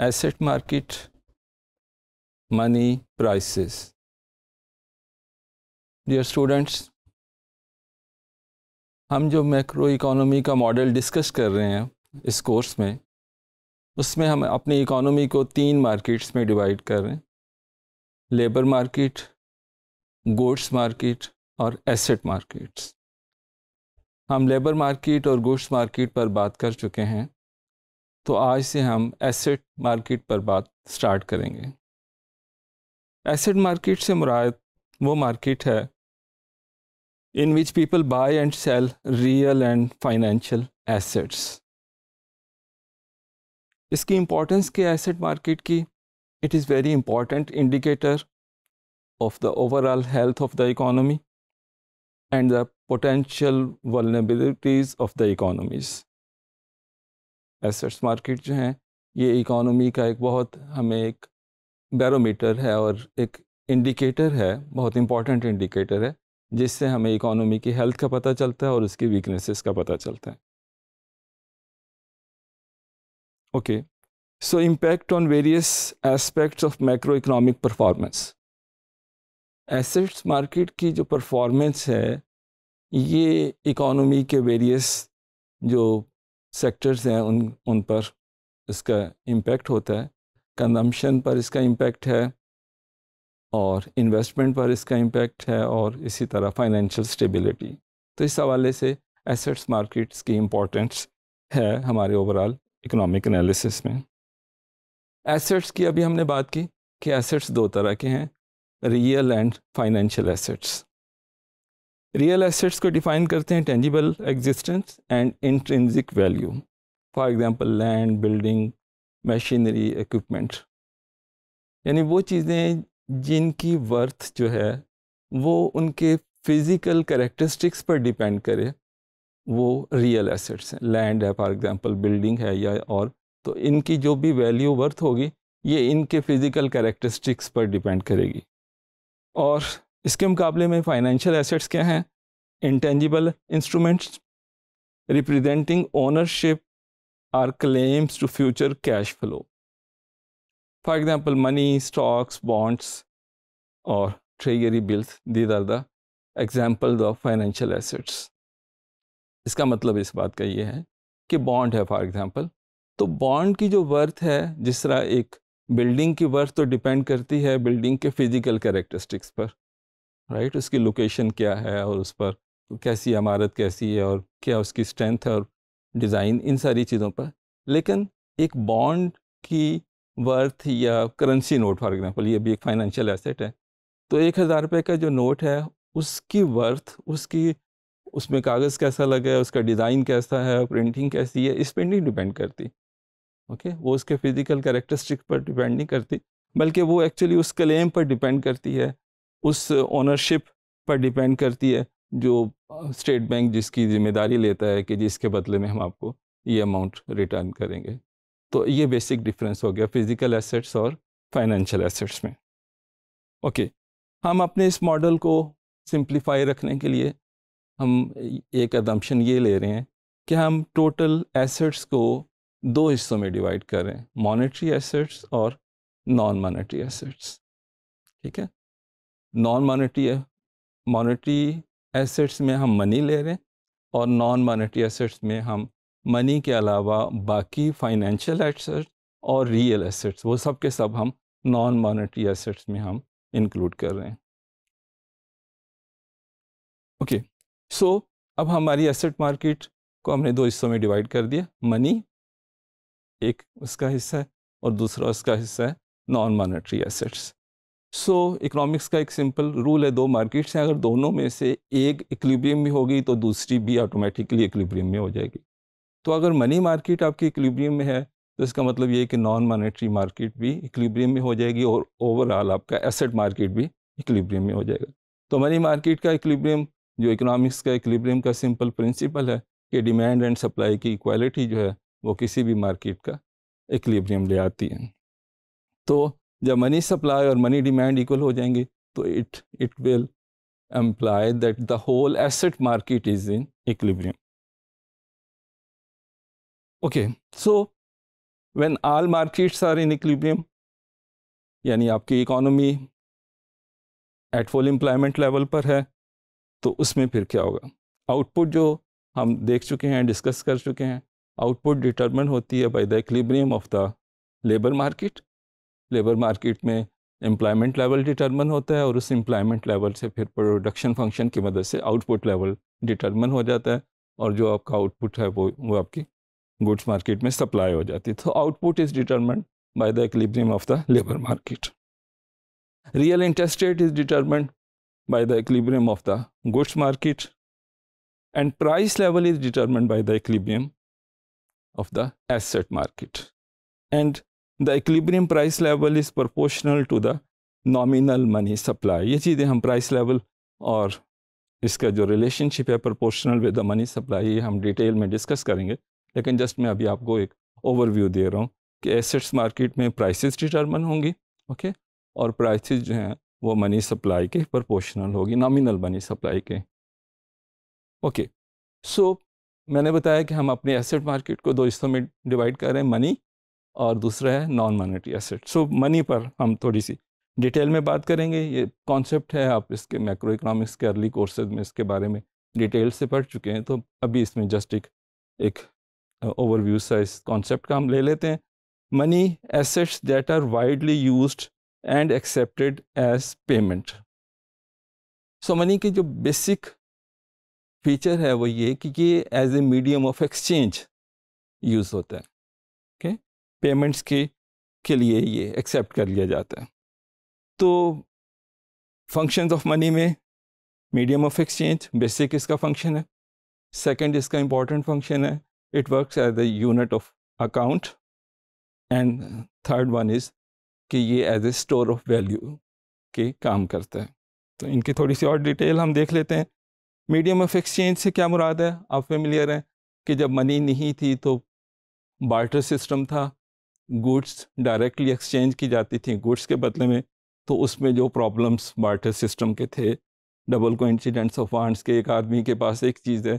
Asset market money prices dear students हम जो macro economy का मॉडल डिस्कस कर रहे हैं इस कोर्स में उसमें हम अपनी इकोनॉमी को तीन मार्केट्स में डिवाइड कर रहे हैं लेबर मार्केट गुड्स मार्केट और एसेट मार्केट्स हम लेबर मार्केट और गुड्स मार्केट पर बात कर चुके हैं तो आज से हम एसेट मार्केट पर बात स्टार्ट करेंगे एसेट मार्केट से मुराद वो मार्केट है in which people buy and sell real and financial assets इसकी इम्पोर्टेंस के एसेट मार्केट की it is very important indicator of the overall health of the economy and the potential vulnerabilities of the economy's assets market जो हैं ये economy का एक बहुत हमें एक बैरोमीटर है और एक इंडिकेटर है बहुत इंपॉर्टेंट इंडिकेटर है जिससे हमें इकोनॉमी की हेल्थ का पता चलता है और उसकी वीकनेसेस का पता चलता है okay so impact on various aspects of macro economic performance assets market की जो परफॉर्मेंस है ये इकोनॉमी के वेरियस जो सेक्टर्स हैं उन उन पर इसका इम्पेक्ट होता है कंजम्पशन पर इसका इम्पेक्ट है और इन्वेस्टमेंट पर इसका इम्पेक्ट है और इसी तरह फाइनेंशियल स्टेबिलिटी तो इस हवाले से एसेट्स मार्केट्स की इम्पोर्टेंस है हमारे ओवरऑल इकोनॉमिक एनालिसिस में एसेट्स की अभी हमने बात की कि एसेट्स दो तरह के हैं real and financial assets real assets को डिफाइन करते हैं tangible existence and intrinsic value for example land building machinery equipment यानी वो चीज़ें जिनकी वर्थ जो है वो उनके फिज़िकल करेक्टरिस्टिक्स पर डिपेंड करे वो रियल एसेट्स हैं लैंड है फॉर एग्जांपल बिल्डिंग है या और तो इनकी जो भी वैल्यू वर्थ होगी ये इनके फिज़िकल करेक्टरिस्टिक्स पर डिपेंड करेगी और इसके मुकाबले में फाइनेंशियल एसेट्स क्या हैं intangible instruments representing ownership or claims to future cash flow for example money stocks bonds और treasury bills these are the examples of financial assets इसका मतलब इस बात का ये है कि बॉन्ड है फॉर एग्जांपल तो बॉन्ड की जो वर्थ है जिस तरह एक बिल्डिंग की वर्थ तो डिपेंड करती है बिल्डिंग के फिजिकल कैरेक्टरिस्टिक्स पर राइट उसकी लोकेशन क्या है और उस पर कैसी इमारत कैसी है और क्या उसकी स्ट्रेंथ है और डिज़ाइन इन सारी चीज़ों पर लेकिन एक बॉन्ड की वर्थ या करेंसी नोट फॉर एग्जांपल ये भी एक फाइनेंशियल एसेट है तो एक हज़ार रुपये का जो नोट है उसकी वर्थ उसकी उसमें कागज़ कैसा लगा है उसका डिज़ाइन कैसा है प्रिंटिंग कैसी है इस पर नहीं डिपेंड करती ओके okay? वो उसके फिज़िकल करेक्टरिस्टिक पर डिपेंड नहीं करती बल्कि वो एक्चुअली उस क्लेम पर डिपेंड करती है उस ओनरशिप पर डिपेंड करती है जो स्टेट बैंक जिसकी जिम्मेदारी लेता है कि जिसके बदले में हम आपको ये अमाउंट रिटर्न करेंगे तो ये बेसिक डिफरेंस हो गया फिज़िकल एसेट्स और फाइनेंशियल एसेट्स में ओके okay, हम अपने इस मॉडल को सिंप्लीफाई रखने के लिए हम एक अदम्पन ये ले रहे हैं कि हम टोटल एसेट्स को दो हिस्सों में डिवाइड करें मॉनेटरी एसेट्स और नॉन मॉनेटरी एसेट्स ठीक है नॉन मॉनेटरी मॉनेटरी एसेट्स में हम मनी ले रहे हैं और नॉन मॉनेटरी एसेट्स में हम मनी के अलावा बाकी फाइनेंशियल एसेट्स और रियल एसेट्स वो सब के सब हम नॉन मॉनेटरी एसेट्स में हम इंक्लूड कर रहे हैं ओके okay, सो so, अब हमारी एसेट मार्केट को हमने दो हिस्सों में डिवाइड कर दिया मनी एक उसका हिस्सा है और दूसरा उसका हिस्सा है non monetary assets so so, economics का एक सिंपल रूल है दो मार्केट्स हैं अगर दोनों में से एक इक्लिब्रियम में होगी तो दूसरी भी ऑटोमेटिकली इक्लिब्रियम में हो जाएगी तो अगर मनी मार्केट आपकी इक्लिब्रियम में है तो इसका मतलब ये है कि नॉन मॉनेटरी मार्केट भी इक्लिब्रियम में हो जाएगी और ओवरऑल आपका एसेट मार्केट भी इक्लिब्रियम में हो जाएगा तो मनी मार्केट का इक्लिब्रियम जो इकोनॉमिक्स का इक्लिब्रियम का सिंपल प्रिंसिपल है कि डिमांड एंड सप्लाई की इक्वालिटी जो है वो किसी भी मार्केट का इक्लिब्रियम ले आती है तो जब मनी सप्लाई और मनी डिमांड इक्वल हो जाएंगे तो it it will imply that the whole asset market is in equilibrium okay so when all markets are in equilibrium यानी आपकी economy at full employment level पर है तो उसमें फिर क्या होगा आउटपुट जो हम देख चुके हैं डिस्कस कर चुके हैं आउटपुट डिटर्मन होती है by the equilibrium of the labour market labour market में एम्प्लॉयमेंट लेवल डिटर्मन होता है और उस एम्प्लॉयमेंट लेवल से फिर प्रोडक्शन फंक्शन की मदद से आउटपुट लेवल डिटर्मन हो जाता है और जो आपका आउटपुट है वो वो आपकी गुड्स मार्केट में सप्लाई हो जाती है तो output is determined by the equilibrium of the labour market real interest rate is determined by the equilibrium of the goods market and price level is determine by the equilibrium of the asset market and the equilibrium price level is proportional to the nominal money supply ये चीज़ें हम price level और इसका जो relationship है proportional with the money supply ये हम detail में डिस्कस करेंगे लेकिन जस्ट मैं अभी आपको एक ओवरव्यू दे रहा हूँ कि एसेट्स मार्केट में प्राइसेस डिटर्मन होंगी ओके और प्राइसेस जो हैं वो मनी सप्लाई के प्रोपोर्शनल होगी नॉमिनल मनी सप्लाई के ओके सो so, मैंने बताया कि हम अपने एसेट मार्केट को दो हिस्सों में डिवाइड कर रहे हैं मनी और दूसरा है non monetary asset so money पर हम थोड़ी सी डिटेल में बात करेंगे ये कॉन्सेप्ट है आप इसके मैक्रो इकोनॉमिक्स के अर्ली कोर्सेज में इसके बारे में डिटेल से पढ़ चुके हैं तो अभी इसमें जस्ट एक एक ओवरव्यू सा इस कॉन्सेप्ट का हम ले लेते हैं money assets that are widely use and accepted as payment so money के जो बेसिक फीचर है वो ये कि ये as a medium of exchange use होता है पेमेंट्स के के लिए ये एक्सेप्ट कर लिया जाता है तो फंक्शंस ऑफ मनी में मीडियम ऑफ एक्सचेंज बेसिक इसका फंक्शन है सेकंड इसका इम्पॉर्टेंट फंक्शन है it works as a unit of account and third one is कि ये as a store of value के काम करता है तो इनकी थोड़ी सी और डिटेल हम देख लेते हैं मीडियम ऑफ एक्सचेंज से क्या मुराद है आप फेमिलियर हैं कि जब मनी नहीं थी तो बार्टर सिस्टम था गुड्स डायरेक्टली एक्सचेंज की जाती थी गुड्स के बदले में तो उसमें जो प्रॉब्लम्स बार्टर सिस्टम के थे डबल को इंसीडेंट्स ऑफ वांट्स के एक आदमी के पास एक चीज़ है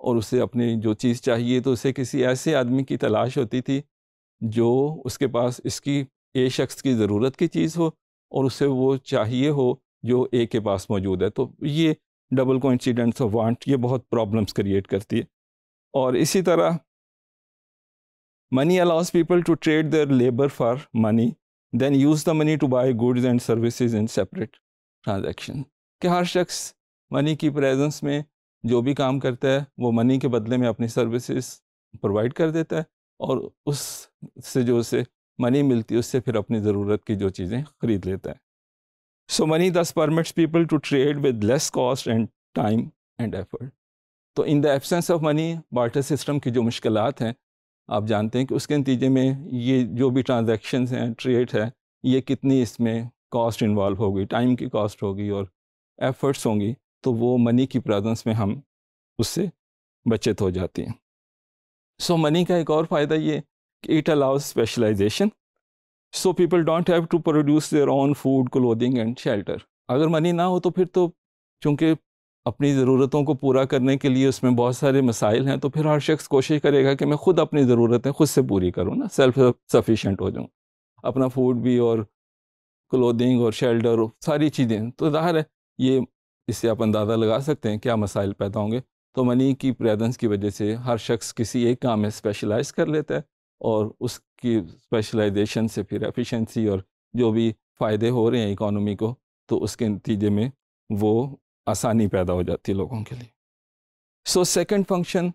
और उसे अपनी जो चीज़ चाहिए तो उसे किसी ऐसे आदमी की तलाश होती थी जो उसके पास इसकी ए शख्स की ज़रूरत की चीज़ हो और उसे वो चाहिए हो जो ए के पास मौजूद है तो ये डबल को इंसीडेंट्स ऑफ वांट ये बहुत प्रॉब्लम्स क्रिएट करती है और इसी तरह Money allows people to trade their labor for money, then use the money to buy goods and services in separate transaction. कि हर शख्स मनी की प्रेजेंस में जो भी काम करता है वो मनी के बदले में अपनी सर्विसेज प्रोवाइड कर देता है और उस से जो उसे मनी मिलती है उससे फिर अपनी ज़रूरत की जो चीज़ें खरीद लेता है so money thus permits people to trade with less cost and time and effort तो in the absence of money barter system की जो मुश्किल हैं आप जानते हैं कि उसके नतीजे में ये जो भी ट्रांजेक्शन हैं ट्रेड है ये कितनी इसमें कॉस्ट इन्वॉल्व होगी टाइम की कॉस्ट होगी और एफर्ट्स होंगी तो वो मनी की प्रेजेंस में हम उससे बचत हो जाती हैं सो so, मनी का एक और फ़ायदा ये कि it allows specialization so people don't have to produce their own food clothing and shelter अगर मनी ना हो तो फिर तो चूँकि अपनी ज़रूरतों को पूरा करने के लिए उसमें बहुत सारे मसाइल हैं तो फिर हर शख्स कोशिश करेगा कि मैं ख़ुद अपनी ज़रूरतें ख़ुद से पूरी करूँ ना सेल्फ सफिशेंट हो जाऊँ अपना फूड भी और क्लोदिंग और शेल्टर सारी चीज़ें तो ज़ाहिर है ये इससे आप अंदाज़ा लगा सकते हैं क्या मसाइल पैदा होंगे तो मनी की प्रेजेंस की वजह से हर शख्स किसी एक काम में स्पेशलाइज कर लेता है और उसकी स्पेशलाइजेशन से फिर एफिशिएंसी और जो भी फ़ायदे हो रहे हैं इकोनॉमी को तो उसके नतीजे में वो आसानी पैदा हो जाती है लोगों के लिए so second function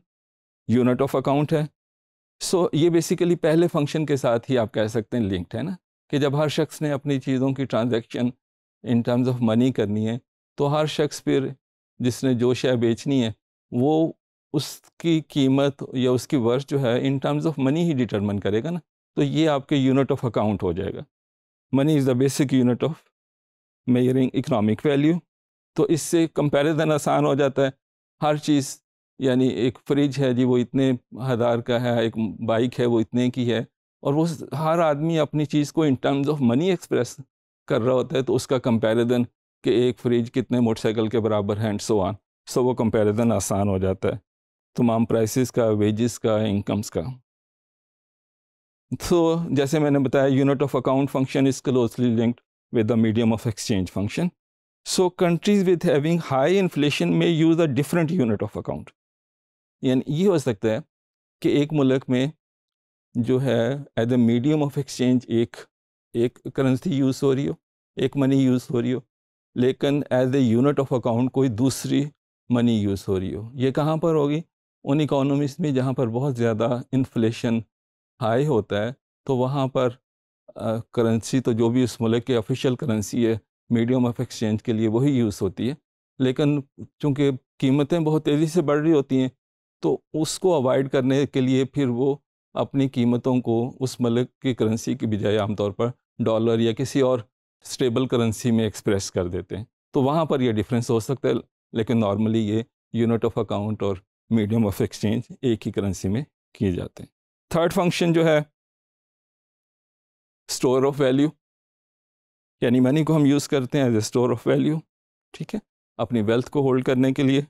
unit of account है सो so, ये बेसिकली पहले फंक्शन के साथ ही आप कह सकते हैं लिंक्ड है ना कि जब हर शख्स ने अपनी चीज़ों की transaction in terms of money करनी है तो हर शख्स फिर जिसने जो शेयर बेचनी है वो उसकी कीमत या उसकी वर्थ जो है इन टर्म्स ऑफ मनी ही डिटर्मन करेगा ना तो ये आपके यूनिट ऑफ अकाउंट हो जाएगा money is the basic unit of measuring economic value तो इससे कंपैरिजन आसान हो जाता है हर चीज़ यानी एक फ्रिज है जी वो इतने हज़ार का है एक बाइक है वो इतने की है और वो हर आदमी अपनी चीज़ को in terms of money express कर रहा होता है तो उसका कंपैरिजन कि एक फ्रिज कितने मोटरसाइकिल के बराबर है एंड सो ऑन सो वो कंपैरिजन आसान हो जाता है तमाम प्राइसेस का वेजेस का इनकम्स का तो जैसे मैंने बताया unit of account function is closely linked with the medium of exchange function So countries with having high inflation may use a different unit of account. यानी ये हो सकता है कि एक मुल्क में जो है as a medium of exchange एक एक करेंसी यूज़ हो रही हो एक मनी यूज़ हो रही हो लेकिन as a unit of account कोई दूसरी मनी यूज़ हो रही हो ये कहाँ पर होगी उन इकोनॉमीज़ में जहाँ पर बहुत ज़्यादा इन्फ्लेशन हाई होता है तो वहाँ पर करेंसी तो जो भी उस मुल्क की ऑफिशियल करेंसी है मीडियम ऑफ एक्सचेंज के लिए वही यूज़ होती है लेकिन चूँकि कीमतें बहुत तेज़ी से बढ़ रही होती हैं तो उसको अवॉइड करने के लिए फिर वो अपनी कीमतों को उस मलक की करेंसी की बजाय आमतौर पर डॉलर या किसी और स्टेबल करेंसी में एक्सप्रेस कर देते हैं तो वहाँ पर ये डिफरेंस हो सकता है लेकिन नॉर्मली ये यूनिट ऑफ अकाउंट और मीडियम ऑफ एक्सचेंज एक ही करेंसी में किए जाते हैं थर्ड फंक्शन जो है स्टोर ऑफ वैल्यू यानी मनी को हम यूज़ करते हैं as a store of value ठीक है अपनी वेल्थ को होल्ड करने के लिए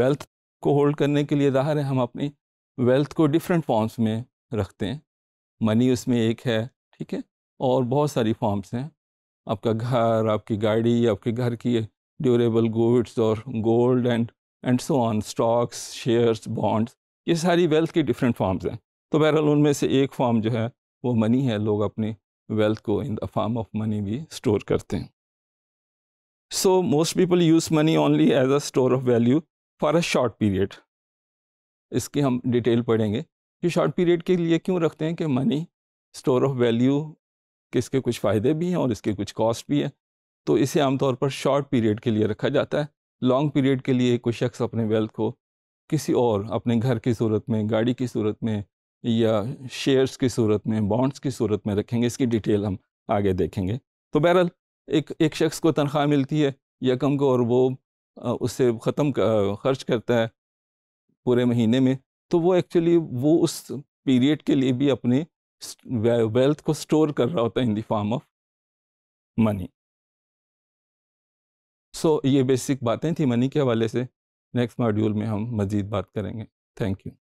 वेल्थ को होल्ड करने के लिए ज़ाहिर है हम अपनी वेल्थ को डिफरेंट फॉर्म्स में रखते हैं मनी उसमें एक है ठीक है और बहुत सारी फॉर्म्स हैं आपका घर आपकी गाड़ी आपके घर की ड्यूरेबल गुड्स और gold and and so on stocks shares bonds ये सारी वेल्थ के डिफरेंट फॉर्म्स हैं तो बहरहाल उनमें से एक फॉर्म जो है वो मनी है लोग अपनी वेल्थ को in the form of money भी स्टोर करते हैं so most people use money only as a store of value for a short period इसकी हम डिटेल पढ़ेंगे कि शॉर्ट पीरियड के लिए क्यों रखते हैं कि मनी स्टोर ऑफ वैल्यू के इसके कुछ फ़ायदे भी हैं और इसके कुछ कॉस्ट भी हैं तो इसे आमतौर पर शॉर्ट पीरियड के लिए रखा जाता है लॉन्ग पीरियड के लिए कोई शख्स अपने वेल्थ को किसी और अपने घर की सूरत में गाड़ी की सूरत में या शेयर्स की सूरत में बॉन्ड्स की सूरत में रखेंगे इसकी डिटेल हम आगे देखेंगे तो बहरहाल एक एक शख्स को तनख्वाह मिलती है यकम को और वो उससे ख़त्म खर्च करता है पूरे महीने में तो वो एक्चुअली वो उस पीरियड के लिए भी अपने वेल्थ को स्टोर कर रहा होता है in the form of money so ये बेसिक बातें थी मनी के हवाले से नेक्स्ट मॉड्यूल में हम मज़ीद बात करेंगे थैंक यू